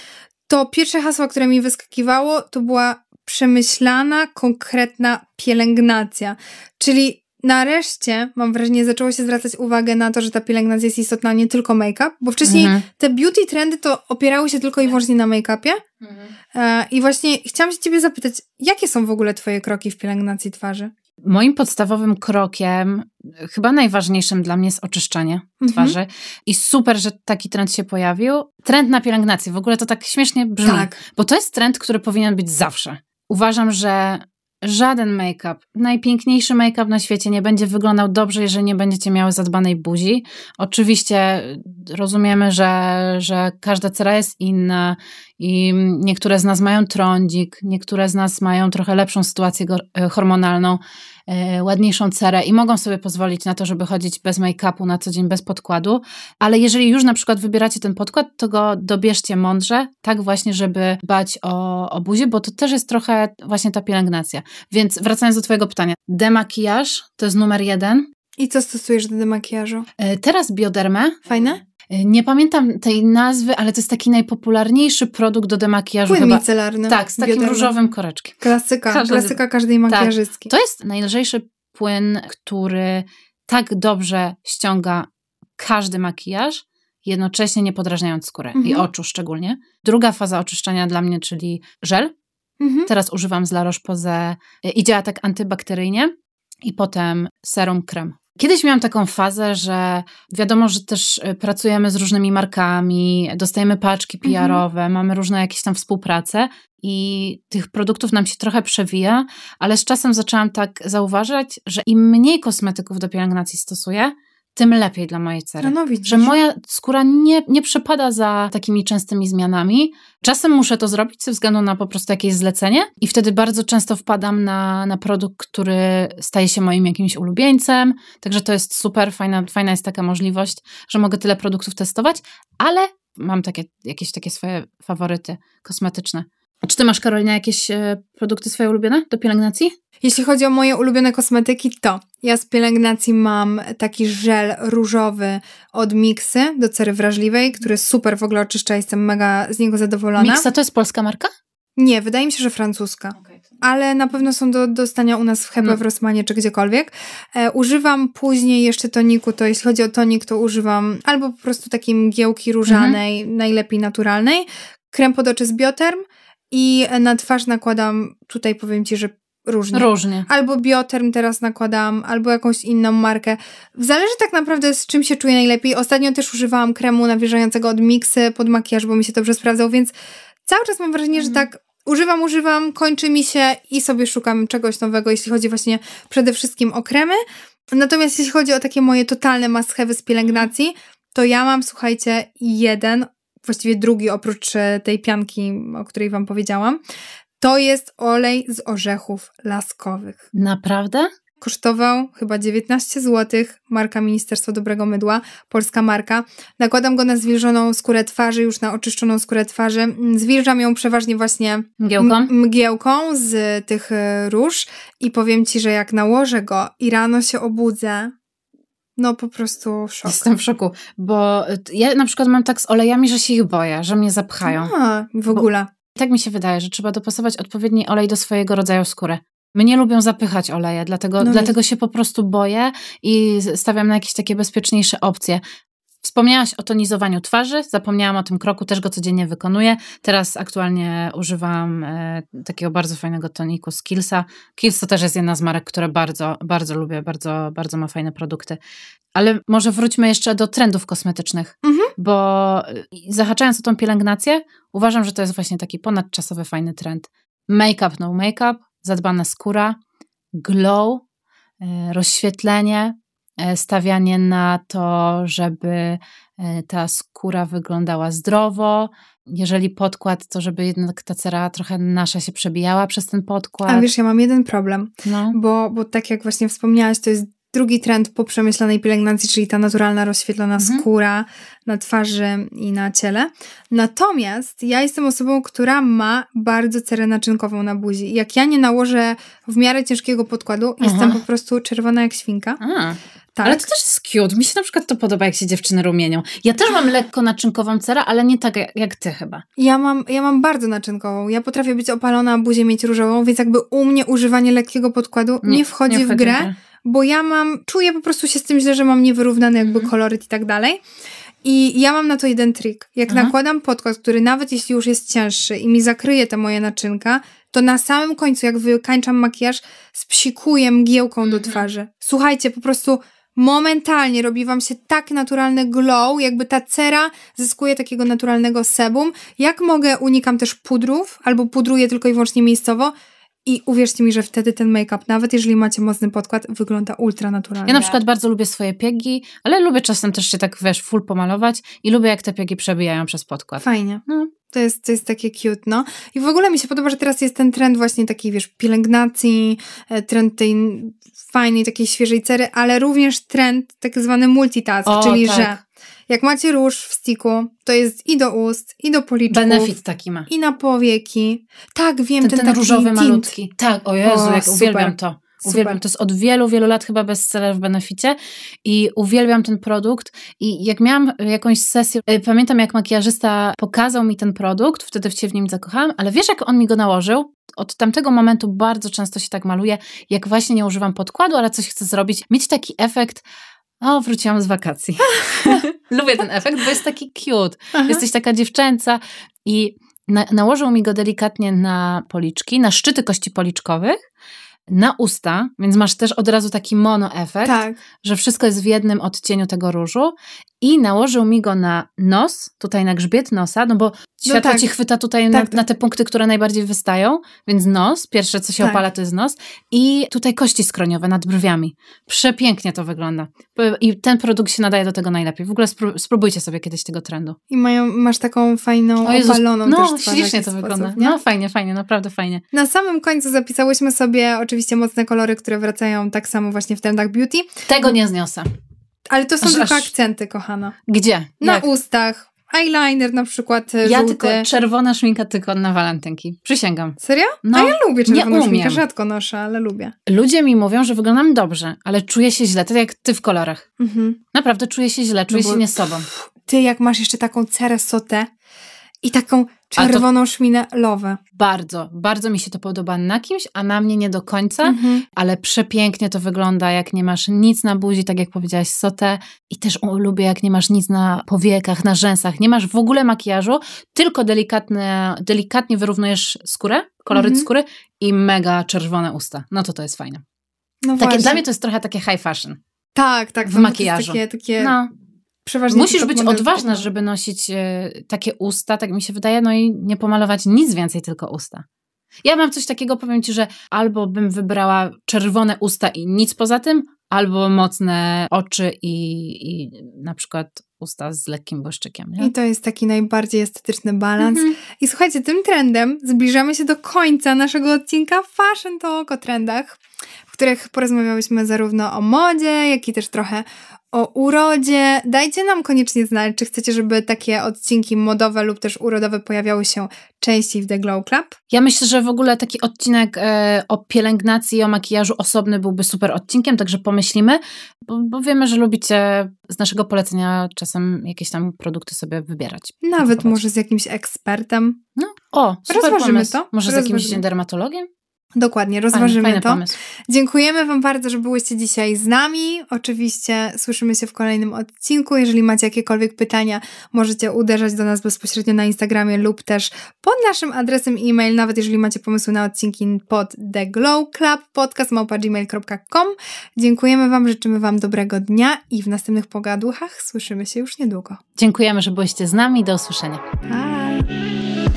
to pierwsze hasło, które mi wyskakiwało, to była przemyślana, konkretna pielęgnacja. Czyli nareszcie, mam wrażenie, zaczęło się zwracać uwagę na to, że ta pielęgnacja jest istotna, nie tylko make-up, bo wcześniej mhm. te beauty trendy to opierały się tylko i tak. wyłącznie na make-upie. Mhm. E, I właśnie chciałam się ciebie zapytać, jakie są w ogóle twoje kroki w pielęgnacji twarzy? Moim podstawowym krokiem, chyba najważniejszym dla mnie jest oczyszczanie mhm. twarzy. I super, że taki trend się pojawił. Trend na pielęgnację, w ogóle to tak śmiesznie brzmi, tak. bo to jest trend, który powinien być zawsze. Uważam, że Żaden make-up, najpiękniejszy make-up na świecie nie będzie wyglądał dobrze, jeżeli nie będziecie miały zadbanej buzi. Oczywiście y, rozumiemy, że, że każda cera jest inna i niektóre z nas mają trądzik, niektóre z nas mają trochę lepszą sytuację y, hormonalną E, ładniejszą cerę i mogą sobie pozwolić na to, żeby chodzić bez make-upu na co dzień, bez podkładu, ale jeżeli już na przykład wybieracie ten podkład, to go dobierzcie mądrze, tak właśnie, żeby dbać o, o buzię, bo to też jest trochę właśnie ta pielęgnacja. Więc wracając do Twojego pytania, demakijaż to jest numer jeden. I co stosujesz do demakijażu? E, teraz biodermę. Fajne? Nie pamiętam tej nazwy, ale to jest taki najpopularniejszy produkt do demakijażu. Płyn chyba. micelarny. Tak, z takim różowym koreczkiem. Klasyka, Każdy, klasyka każdej tak. makijażystki. Tak. To jest najlżejszy płyn, który tak dobrze ściąga każdy makijaż, jednocześnie nie podrażniając skóry mhm. i oczu szczególnie. Druga faza oczyszczania dla mnie, czyli żel. Mhm. Teraz używam z La Roche-Posay i działa tak antybakteryjnie. I potem serum krem. Kiedyś miałam taką fazę, że wiadomo, że też y, pracujemy z różnymi markami, dostajemy paczki PR-owe, mhm. mamy różne jakieś tam współprace i tych produktów nam się trochę przewija, ale z czasem zaczęłam tak zauważać, że im mniej kosmetyków do pielęgnacji stosuję, tym lepiej dla mojej cery. No, no że moja skóra nie, nie przepada za takimi częstymi zmianami. Czasem muszę to zrobić ze względu na po prostu jakieś zlecenie i wtedy bardzo często wpadam na, na produkt, który staje się moim jakimś ulubieńcem, także to jest super, fajna, fajna jest taka możliwość, że mogę tyle produktów testować, ale mam takie, jakieś takie swoje faworyty kosmetyczne czy ty masz, Karolina, jakieś e, produkty swoje ulubione do pielęgnacji? Jeśli chodzi o moje ulubione kosmetyki, to ja z pielęgnacji mam taki żel różowy od Mixy do cery wrażliwej, który super w ogóle oczyszcza, jestem mega z niego zadowolona. Mixa to jest polska marka? Nie, wydaje mi się, że francuska. Ale na pewno są do dostania u nas w Hebe, no. w Rosmanie czy gdziekolwiek. E, używam później jeszcze toniku, to jeśli chodzi o tonik, to używam albo po prostu takiej mgiełki różanej, najlepiej naturalnej, krem pod oczy z bioterm, i na twarz nakładam, tutaj powiem ci, że różnie. Różnie. Albo bioterm teraz nakładam, albo jakąś inną markę. Zależy tak naprawdę z czym się czuję najlepiej. Ostatnio też używałam kremu nawilżającego od miksy pod makijaż, bo mi się dobrze sprawdzał, więc cały czas mam wrażenie, mm. że tak używam, używam, kończy mi się i sobie szukam czegoś nowego, jeśli chodzi właśnie przede wszystkim o kremy. Natomiast jeśli chodzi o takie moje totalne must z pielęgnacji, to ja mam, słuchajcie, jeden właściwie drugi oprócz e, tej pianki, o której Wam powiedziałam, to jest olej z orzechów laskowych. Naprawdę? Kosztował chyba 19 zł, marka Ministerstwo Dobrego Mydła, polska marka. Nakładam go na zwilżoną skórę twarzy, już na oczyszczoną skórę twarzy. Mm, zwilżam ją przeważnie właśnie mgiełką, mgiełką z tych e, róż i powiem Ci, że jak nałożę go i rano się obudzę, no po prostu szok. Jestem w szoku, bo e, ja na przykład mam tak z olejami, że się ich boję, że mnie zapchają. A, w ogóle. Bo tak mi się wydaje, że trzeba dopasować odpowiedni olej do swojego rodzaju skóry. Mnie lubią zapychać oleje, dlatego, no dlatego się po prostu boję i stawiam na jakieś takie bezpieczniejsze opcje. Wspomniałaś o tonizowaniu twarzy, zapomniałam o tym kroku, też go codziennie wykonuję. Teraz aktualnie używam e, takiego bardzo fajnego toniku z Kilsa. Kils to też jest jedna z marek, które bardzo, bardzo lubię, bardzo, bardzo ma fajne produkty. Ale może wróćmy jeszcze do trendów kosmetycznych, mhm. bo e, zahaczając o tą pielęgnację, uważam, że to jest właśnie taki ponadczasowy, fajny trend. Make-up, no make-up, zadbana skóra, glow, e, rozświetlenie, E, stawianie na to, żeby e, ta skóra wyglądała zdrowo. Jeżeli podkład, to żeby jednak ta cera trochę nasza się przebijała przez ten podkład. A wiesz, ja mam jeden problem, no. bo, bo tak jak właśnie wspomniałaś, to jest drugi trend po przemyślanej pielęgnacji, czyli ta naturalna rozświetlona mhm. skóra na twarzy i na ciele. Natomiast ja jestem osobą, która ma bardzo cerę naczynkową na buzi. Jak ja nie nałożę w miarę ciężkiego podkładu, Aha. jestem po prostu czerwona jak świnka. A. Tak. Ale to też jest cute. Mi się na przykład to podoba, jak się dziewczyny rumienią. Ja też mam lekko naczynkową cerę, ale nie tak jak ty chyba. Ja mam, ja mam bardzo naczynkową. Ja potrafię być opalona, a buzię mieć różową, więc jakby u mnie używanie lekkiego podkładu nie, nie wchodzi nie w grę, bo ja mam, czuję po prostu się z tym źle, że mam niewyrównany jakby mhm. koloryt i tak dalej. I ja mam na to jeden trik. Jak mhm. nakładam podkład, który nawet jeśli już jest cięższy i mi zakryje te moje naczynka, to na samym końcu, jak wykańczam makijaż, spsikuję mgiełką do mhm. twarzy. Słuchajcie, po prostu momentalnie robi Wam się tak naturalny glow, jakby ta cera zyskuje takiego naturalnego sebum. Jak mogę, unikam też pudrów, albo pudruję tylko i wyłącznie miejscowo, i uwierzcie mi, że wtedy ten make-up, nawet jeżeli macie mocny podkład, wygląda ultra naturalnie. Ja na przykład bardzo lubię swoje piegi, ale lubię czasem też się tak, wiesz, full pomalować i lubię jak te piegi przebijają przez podkład. Fajnie. No. To jest, to jest takie cute, no. I w ogóle mi się podoba, że teraz jest ten trend właśnie takiej, wiesz, pielęgnacji, e, trend tej fajnej, takiej świeżej cery, ale również trend tak zwany multitask, o, czyli tak. że jak macie róż w stiku, to jest i do ust, i do policzków. Benefit taki ma. I na powieki. Tak, wiem, ten, ten, ten taki różowy tint. malutki. Tak, o Jezu, o, jak super. uwielbiam to. Uwielbiam, to jest od wielu, wielu lat chyba bestseller w Beneficie i uwielbiam ten produkt i jak miałam jakąś sesję, y, pamiętam jak makijażysta pokazał mi ten produkt, wtedy się w nim zakochałam, ale wiesz jak on mi go nałożył? Od tamtego momentu bardzo często się tak maluję, jak właśnie nie używam podkładu, ale coś chcę zrobić, mieć taki efekt o, wróciłam z wakacji. Lubię ten efekt, bo jest taki cute. Aha. Jesteś taka dziewczęca i na, nałożył mi go delikatnie na policzki, na szczyty kości policzkowych na usta, więc masz też od razu taki mono efekt, tak. że wszystko jest w jednym odcieniu tego różu i nałożył mi go na nos, tutaj na grzbiet nosa, no bo no światło no tak. ci chwyta tutaj tak, na, tak. na, te punkty, które najbardziej wystają, więc nos, pierwsze co się tak. opala to jest nos i tutaj kości skroniowe nad brwiami. Przepięknie to wygląda. I ten produkt się nadaje do tego najlepiej. W ogóle spróbujcie sobie kiedyś tego trendu. I mają, masz taką fajną, o Jezus, opaloną no, też twarz. No, ślicznie to sposób, wygląda. Nie? No, fajnie, fajnie, naprawdę fajnie. Na samym końcu zapisałyśmy sobie oczywiście mocne kolory, które wracają tak samo właśnie w trendach beauty. Tego nie zniosę. Ale to są aż, tylko aż... akcenty, kochana. Gdzie? Na Jak? ustach. Eyeliner na przykład e, Ja żółty. tylko czerwona szminka tylko na walentynki. Przysięgam. Serio? No, A ja lubię czerwoną nie szminkę, rzadko noszę, ale lubię. Ludzie mi mówią, że wyglądam dobrze, ale czuję się źle, tak jak ty w kolorach. Mhm. Naprawdę czuję się źle, czuję no bo... się nie sobą. ty jak masz jeszcze taką cerę sotę i taką Czerwoną to... szminę lowę. Bardzo, bardzo mi się to podoba na kimś, a na mnie nie do końca, mhm. ale przepięknie to wygląda, jak nie masz nic na buzi, tak jak powiedziałaś, sotę. I też o, lubię, jak nie masz nic na powiekach, na rzęsach, nie masz w ogóle makijażu, tylko delikatne, delikatnie wyrównujesz skórę, koloryt mhm. skóry i mega czerwone usta. No to to jest fajne. No takie, właśnie. dla mnie to jest trochę takie high fashion. Tak, tak. W no makijażu. Takie, takie no przeważnie. Musisz być odważna, żeby nosić e, takie usta, tak mi się wydaje, no i nie pomalować nic więcej, tylko usta. Ja mam coś takiego, powiem ci, że albo bym wybrała czerwone usta i nic poza tym, albo mocne oczy i, i na przykład usta z lekkim błyszczykiem. Nie? I to jest taki najbardziej estetyczny balans. Mm -hmm. I słuchajcie, tym trendem zbliżamy się do końca naszego odcinka Fashion Talk o trendach, w których porozmawiałyśmy zarówno o modzie, jak i też trochę o urodzie. Dajcie nam koniecznie znać, czy chcecie, żeby takie odcinki modowe lub też urodowe pojawiały się częściej w The Glow Club. Ja myślę, że w ogóle taki odcinek e, o pielęgnacji i o makijażu osobny byłby super odcinkiem, także pomyślimy, bo, bo, wiemy, że lubicie z naszego polecenia czasem jakieś tam produkty sobie wybierać. Nawet może z jakimś ekspertem. No, o, super Rozważymy pomysł. to. Może Rozważymy. z jakimś dermatologiem? Dokładnie, rozważymy fajny, fajny to. Pomysł. Dziękujemy Wam bardzo, że byłyście dzisiaj z nami. Oczywiście słyszymy się w kolejnym odcinku. Jeżeli macie jakiekolwiek pytania, możecie uderzać do nas bezpośrednio na Instagramie lub też pod naszym adresem e-mail, nawet jeżeli macie pomysły na odcinki pod The Glow Club, podcastmałpa.gmail.com. Dziękujemy Wam, życzymy Wam dobrego dnia i w następnych pogaduchach słyszymy się już niedługo. Dziękujemy, że byłyście z nami. Do usłyszenia. Bye.